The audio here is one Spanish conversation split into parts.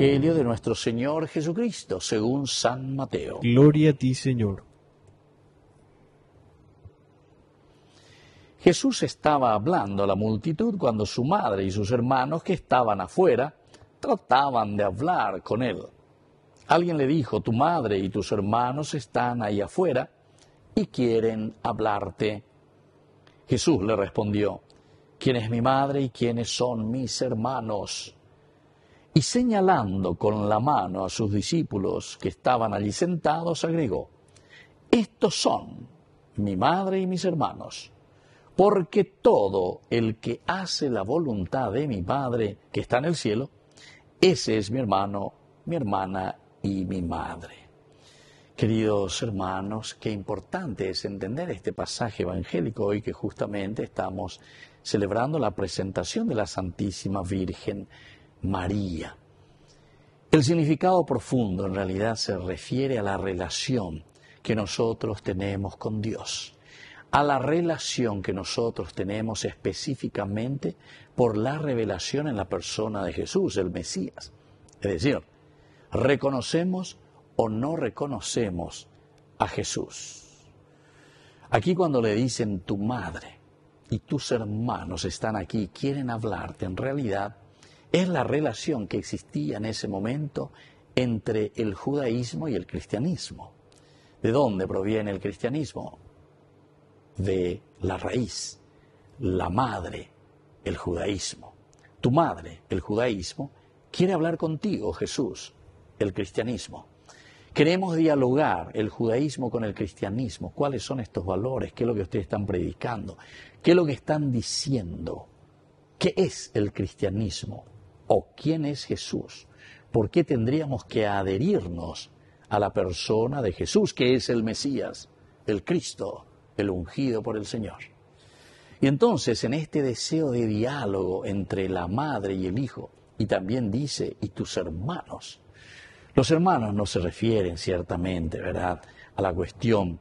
Evangelio de nuestro Señor Jesucristo, según San Mateo. Gloria a ti, Señor. Jesús estaba hablando a la multitud cuando su madre y sus hermanos que estaban afuera trataban de hablar con él. Alguien le dijo, tu madre y tus hermanos están ahí afuera y quieren hablarte. Jesús le respondió, ¿quién es mi madre y quiénes son mis hermanos? Y señalando con la mano a sus discípulos que estaban allí sentados, agregó, estos son mi madre y mis hermanos, porque todo el que hace la voluntad de mi Padre que está en el cielo, ese es mi hermano, mi hermana y mi madre. Queridos hermanos, qué importante es entender este pasaje evangélico hoy que justamente estamos celebrando la presentación de la Santísima Virgen María. El significado profundo en realidad se refiere a la relación que nosotros tenemos con Dios, a la relación que nosotros tenemos específicamente por la revelación en la persona de Jesús, el Mesías. Es decir, reconocemos o no reconocemos a Jesús. Aquí cuando le dicen tu madre y tus hermanos están aquí, quieren hablarte, en realidad es la relación que existía en ese momento entre el judaísmo y el cristianismo. ¿De dónde proviene el cristianismo? De la raíz, la madre, el judaísmo. Tu madre, el judaísmo, quiere hablar contigo, Jesús, el cristianismo. Queremos dialogar el judaísmo con el cristianismo. ¿Cuáles son estos valores? ¿Qué es lo que ustedes están predicando? ¿Qué es lo que están diciendo? ¿Qué es el cristianismo? o quién es Jesús. ¿Por qué tendríamos que adherirnos a la persona de Jesús, que es el Mesías, el Cristo, el ungido por el Señor? Y entonces, en este deseo de diálogo entre la madre y el hijo, y también dice, y tus hermanos, los hermanos no se refieren ciertamente, ¿verdad?, a la cuestión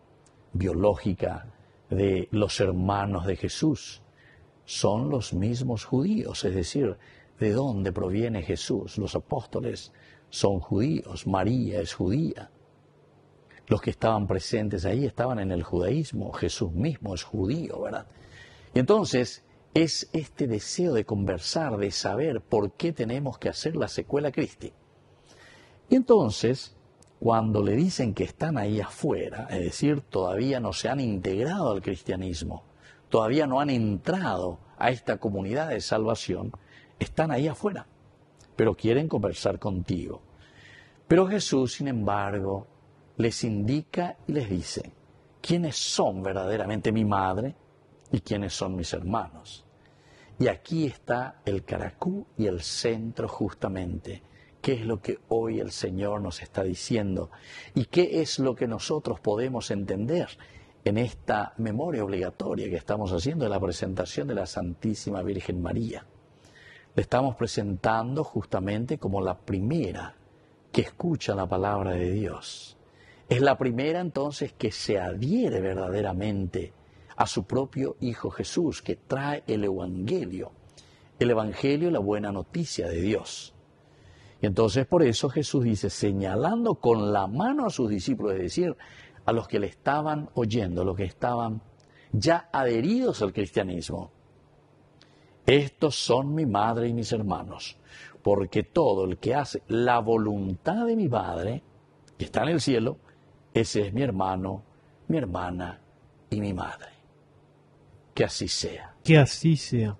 biológica de los hermanos de Jesús. Son los mismos judíos, es decir, de dónde proviene Jesús. Los apóstoles son judíos, María es judía. Los que estaban presentes ahí estaban en el judaísmo, Jesús mismo es judío, ¿verdad? Y entonces es este deseo de conversar, de saber por qué tenemos que hacer la secuela Cristi. Y entonces, cuando le dicen que están ahí afuera, es decir, todavía no se han integrado al cristianismo, todavía no han entrado a esta comunidad de salvación, están ahí afuera, pero quieren conversar contigo. Pero Jesús, sin embargo, les indica y les dice, ¿quiénes son verdaderamente mi madre y quiénes son mis hermanos? Y aquí está el caracú y el centro justamente. ¿Qué es lo que hoy el Señor nos está diciendo? ¿Y qué es lo que nosotros podemos entender en esta memoria obligatoria que estamos haciendo de la presentación de la Santísima Virgen María? Le estamos presentando justamente como la primera que escucha la palabra de Dios. Es la primera entonces que se adhiere verdaderamente a su propio Hijo Jesús, que trae el Evangelio. El Evangelio, la buena noticia de Dios. Y entonces por eso Jesús dice, señalando con la mano a sus discípulos, es decir, a los que le estaban oyendo, a los que estaban ya adheridos al cristianismo, estos son mi madre y mis hermanos, porque todo el que hace la voluntad de mi Padre, que está en el cielo, ese es mi hermano, mi hermana y mi madre. Que así sea. Que así sea.